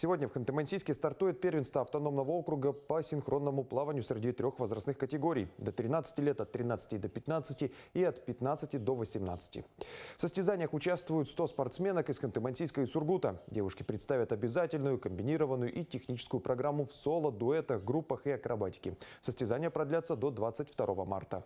Сегодня в Ханты-Мансийске стартует первенство автономного округа по синхронному плаванию среди трех возрастных категорий – до 13 лет, от 13 до 15 и от 15 до 18. В состязаниях участвуют 100 спортсменок из Ханты-Мансийска и Сургута. Девушки представят обязательную, комбинированную и техническую программу в соло, дуэтах, группах и акробатике. Состязания продлятся до 22 марта.